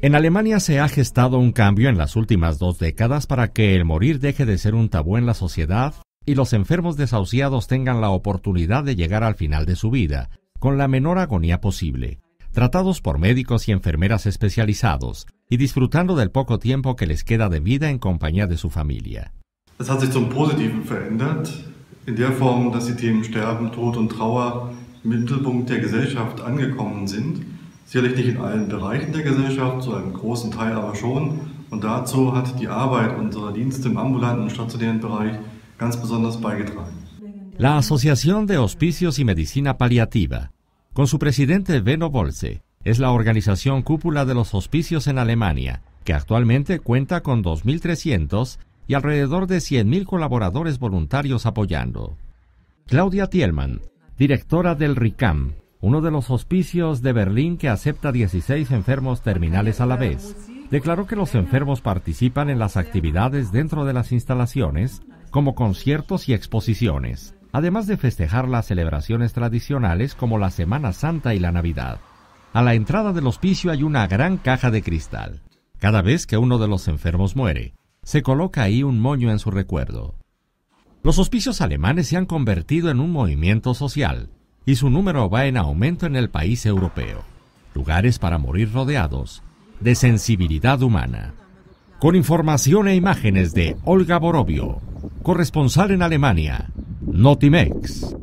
En Alemania se ha gestado un cambio en las últimas dos décadas para que el morir deje de ser un tabú en la sociedad y los enfermos desahuciados tengan la oportunidad de llegar al final de su vida, con la menor agonía posible, tratados por médicos y enfermeras especializados y disfrutando del poco tiempo que les queda de vida en compañía de su familia. Sicherlich nicht in allen Bereichen der Gesellschaft, zu einem großen Teil aber schon. Und dazu hat die Arbeit unserer Dienste im ambulanten und stationären Bereich ganz besonders beigetragen. La Asociación de Hospicios y Medicina Paliativa, con su presidente Beno Bolse, es la organización cúpula de los hospicios en Alemania, que actualmente cuenta con 2.300 y alrededor de 100.000 colaboradores voluntarios apoyando. Claudia Thielmann, directora del RICAM, uno de los hospicios de Berlín que acepta 16 enfermos terminales a la vez. Declaró que los enfermos participan en las actividades dentro de las instalaciones, como conciertos y exposiciones, además de festejar las celebraciones tradicionales como la Semana Santa y la Navidad. A la entrada del hospicio hay una gran caja de cristal. Cada vez que uno de los enfermos muere, se coloca ahí un moño en su recuerdo. Los hospicios alemanes se han convertido en un movimiento social y su número va en aumento en el país europeo. Lugares para morir rodeados de sensibilidad humana. Con información e imágenes de Olga Borovio, corresponsal en Alemania, Notimex.